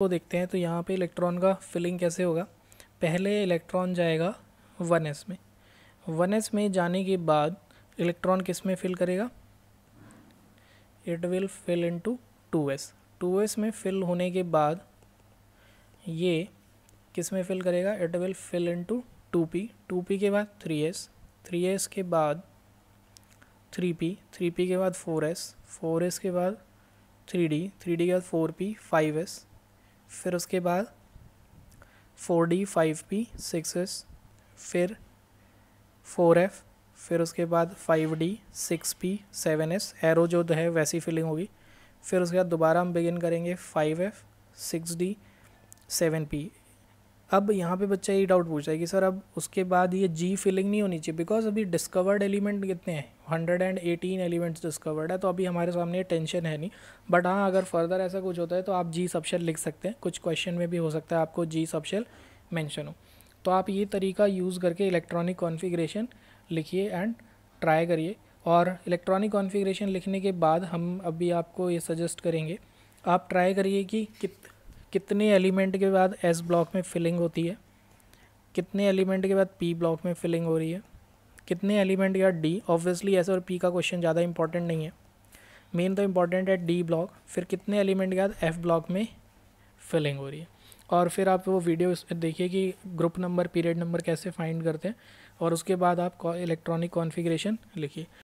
को देखते हैं तो यहाँ पे इलेक्ट्रॉन का फिलिंग कैसे होगा पहले इलेक्ट्रॉन जाएगा वन एस में वन एस में जाने के बाद इलेक्ट्रॉन किस में फिल करेगा it will fill in two two S two S में फिल होने के बाद ये किस में फिल करेगा it will fill in two two P two P के बाद थ्री एस थ्री एस के बाद थ्री पी थ्री पी के बाद फोर एस फोर एस के बाद थ्री डी थ्री डी के बाद फोर पी फाइव एस फिर उसके बाद four D five P six S फिर फोर एफ फिर उसके बाद five D six P seven S arrow जो है वैसी फिलिंग होगी फिर उसके बाद दोबारा हम बिगिन करेंगे five F six D seven P अब यहाँ पे बच्चा ये डाउट पूछ रहा है कि सर अब उसके बाद ये जी फिलिंग नहीं होनी चाहिए बिकॉज अभी डिस्कवर्ड एलिमेंट कितने हैं hundred and eighteen elements discovered है तो अभी हमारे सामने टेंशन है नहीं बट हाँ अगर फर्दर ऐसा कुछ होता है तो आप जी सबशेल लिख सकते हैं कुछ क्वेश्चन में भी हो सकता है आपको जी सबशेल मैंशन हो तो आप ये तरीका यूज़ करके इलेक्ट्रॉनिक कॉन्फ़िगरेशन लिखिए एंड ट्राई करिए और इलेक्ट्रॉनिक कॉन्फ़िगरेशन लिखने के बाद हम अभी आपको ये सजेस्ट करेंगे आप ट्राई करिए कि कित कितने एलिमेंट के बाद एस ब्लॉक में फिलिंग होती है कितने एलिमेंट के बाद पी ब्लॉक में फिलिंग हो रही है कितने एलिमेंट के बाद डी ऑब्वियसली एस और पी का क्वेश्चन ज़्यादा इंपॉर्टेंट नहीं है मेन तो इम्पॉर्टेंट है डी ब्लॉक फिर कितने एलिमेंट के बाद एफ ब्लॉक में फिलिंग हो रही है और फिर आप वो वीडियो देखिए कि ग्रुप नंबर पीरियड नंबर कैसे फाइंड करते हैं और उसके बाद आप इलेक्ट्रॉनिक कॉन्फ़िगरेशन लिखिए